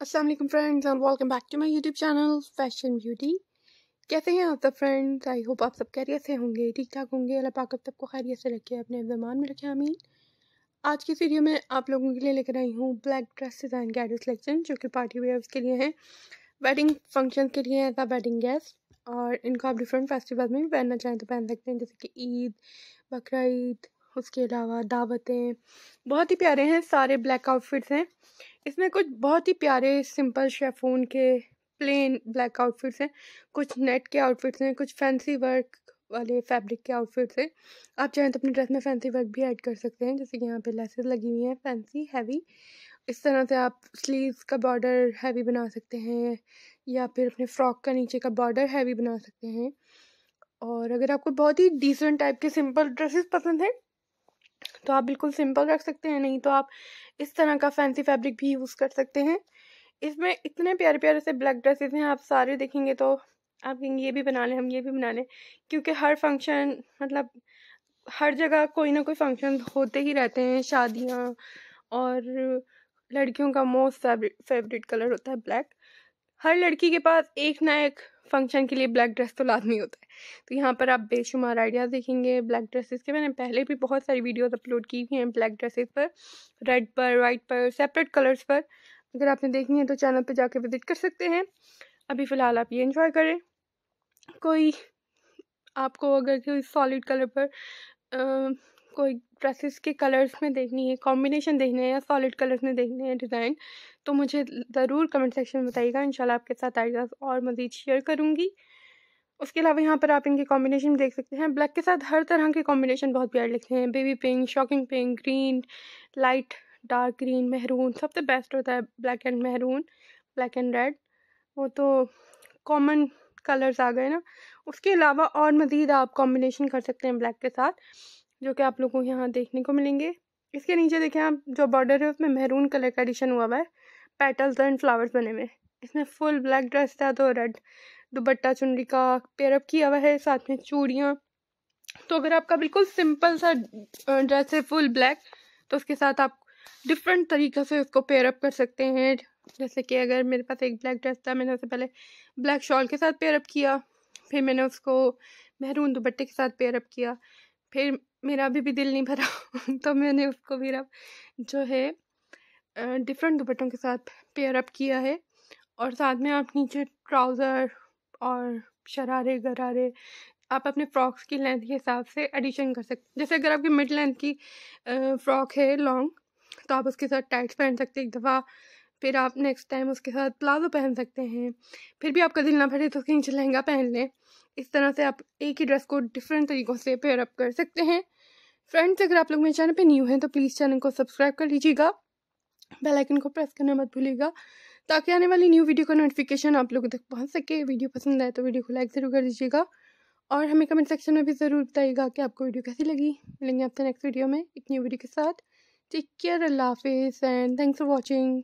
असल friends and welcome back to my YouTube channel fashion beauty कैसे हैं आप सब फ्रेंड्स आई होप आप सब कैरियर से होंगे ठीक ठाक होंगे अल्लाह पाक सबको खैरियत से रखे अपने जमान में रखे अमीन आज की वीडियो में आप लोगों के लिए लेकर आई हूँ ब्लैक ड्रेस डिज़ाइन का एडियो सिलेक्शन जो कि पार्टी वेयर्स के लिए हैं वेडिंग फंक्शन के लिए एज आ वेडिंग गेस्ट और इनको आप डिफरेंट फेस्टिवल में भी पहनना चाहें तो पहन सकते हैं जैसे कि ईद बकर ईद उसके अलावा दावतें बहुत ही प्यारे हैं सारे ब्लैक आउटफिट्स हैं इसमें कुछ बहुत ही प्यारे सिंपल शेफून के प्लेन ब्लैक आउटफिट्स हैं कुछ नेट के आउटफिट्स हैं कुछ फैंसी वर्क वाले फैब्रिक के आउटफिट्स हैं आप चाहें तो अपनी ड्रेस में फैंसी वर्क भी ऐड कर सकते हैं जैसे कि यहाँ पे लेसेस लगी हुई हैं फैंसी हैवी इस तरह से आप स्लीव्स का बॉर्डर हैवी बना सकते हैं या फिर अपने फ्रॉक का नीचे का बॉर्डर हैवी बना सकते हैं और अगर आपको बहुत ही डिसेंट टाइप के सिंपल ड्रेसेस पसंद हैं तो आप बिल्कुल सिंपल रख सकते हैं नहीं तो आप इस तरह का फैंसी फैब्रिक भी यूज़ कर सकते हैं इसमें इतने प्यारे प्यारे से ब्लैक ड्रेसेस हैं आप सारे देखेंगे तो आप कहेंगे ये भी बना लें हम ये भी बना लें क्योंकि हर फंक्शन मतलब हर जगह कोई ना कोई फंक्शन होते ही रहते हैं शादियाँ और लड़कियों का मोस्ट फेवरेट कलर होता है ब्लैक हर लड़की के पास एक ना एक फंक्शन के लिए ब्लैक ड्रेस तो लाजमी होता है तो यहाँ पर आप बेशुमार आइडियाज़ देखेंगे ब्लैक ड्रेसेस के मैंने पहले भी बहुत सारी वीडियोस अपलोड की हुई हैं ब्लैक ड्रेसेस पर रेड पर वाइट पर सेपरेट कलर्स पर अगर आपने देखनी है तो चैनल पर जाके विज़िट कर सकते हैं अभी फ़िलहाल आप ये इन्जॉय करें कोई आपको अगर कोई सॉलिड कलर पर आ, आपको ड्रेसेस के कलर्स में देखनी है कॉम्बिनेशन देखने हैं या सॉलिड कलर्स में देखने हैं डिज़ाइन तो मुझे ज़रूर कमेंट सेक्शन में बताइएगा इन आपके साथ आइडियाज़ और मज़ीद शेयर करूँगी उसके अलावा यहाँ पर आप इनके कॉम्बिनेशन देख सकते हैं ब्लैक के साथ हर तरह के कॉम्बिनेशन बहुत प्यार लिखते हैं baby pink shocking pink green light dark green maroon सबसे बेस्ट होता है black and maroon black and red वो तो कॉमन कलर्स आ गए ना उसके अलावा और मज़ीद आप कॉम्बिनेशन कर सकते हैं ब्लैक के साथ जो कि आप लोगों को यहाँ देखने को मिलेंगे इसके नीचे देखें आप जो बॉर्डर है उसमें महरून कलर का एडिशन हुआ हुआ है पेटल्स एंड फ्लावर्स बने हुए इसमें फुल ब्लैक ड्रेस था तो रेड दुपट्टा चुनरी का पेयरअप किया हुआ है साथ में चूड़ियाँ तो अगर आपका बिल्कुल सिंपल सा ड्रेस है फुल ब्लैक तो उसके साथ आप डिफरेंट तरीक़े से उसको पेयरअप कर सकते हैं जैसे कि अगर मेरे पास एक ब्लैक ड्रेस था मैंने उससे पहले ब्लैक शॉल के साथ पेयरअप किया फिर मैंने उसको महरून दुपट्टे के साथ पेयरअप किया फिर मेरा अभी भी दिल नहीं भरा तो मैंने उसको भी अब जो है डिफरेंट दुपट्टों के साथ पेयर अप किया है और साथ में आप नीचे ट्राउज़र और शरारे गरारे आप अपने फ्रॉक्स की लेंथ के हिसाब से एडिशन कर सकते जैसे अगर आपकी मिड लेंथ की फ्रॉक है लॉन्ग तो आप उसके साथ टाइट्स पहन सकते हैं एक दफ़ा फिर आप नेक्स्ट टाइम उसके साथ प्लाजो पहन सकते हैं फिर भी आपका दिल ना भरे तो उसके नीचे लहंगा पहन लें इस तरह से आप एक ही ड्रेस को डिफरेंट तरीक़ों से पेयर अप कर सकते हैं फ्रेंड्स अगर आप लोग मेरे चैनल पे न्यू हैं तो प्लीज़ चैनल को सब्सक्राइब कर लीजिएगा बेल आइकन को प्रेस करना मत भूलिएगा ताकि आने वाली न्यू वीडियो का नोटिफिकेशन आप लोगों तक पहुंच सके वीडियो पसंद आए तो वीडियो को लाइक ज़रूर कर दीजिएगा और हमें कमेंट सेक्शन में भी ज़रूर बताइएगा कि आपको वीडियो कैसी लगी मिलेंगे आपसे नेक्स्ट वीडियो में एक न्यू वीडियो के साथ टेक केयर अल्लाह हाफिज़ एंड थैंक्स फॉर वॉचिंग